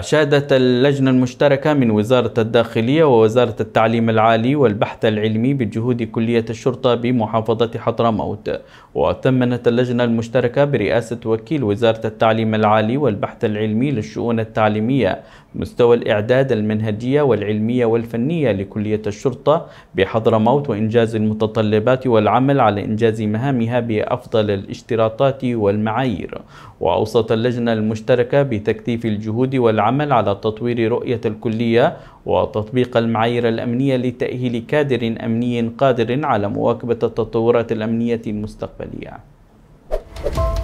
شهدت اللجنة المشتركة من وزارة الداخلية ووزارة التعليم العالي والبحث العلمي بجهود كلية الشرطة بمحافظة حضرموت وثمنت اللجنة المشتركة برئاسة وكيل وزارة التعليم العالي والبحث العلمي للشؤون التعليمية مستوى الإعداد المنهجية والعلمية والفنية لكلية الشرطة بحضرموت وإنجاز المتطلبات والعمل على إنجاز مهامها بأفضل الاشتراطات والمعايير وأوصت اللجنة المشتركة بتكثيف الجهود والعمل على تطوير رؤية الكلية وتطبيق المعايير الأمنية لتأهيل كادر أمني قادر على مواكبة التطورات الأمنية المستقبلية.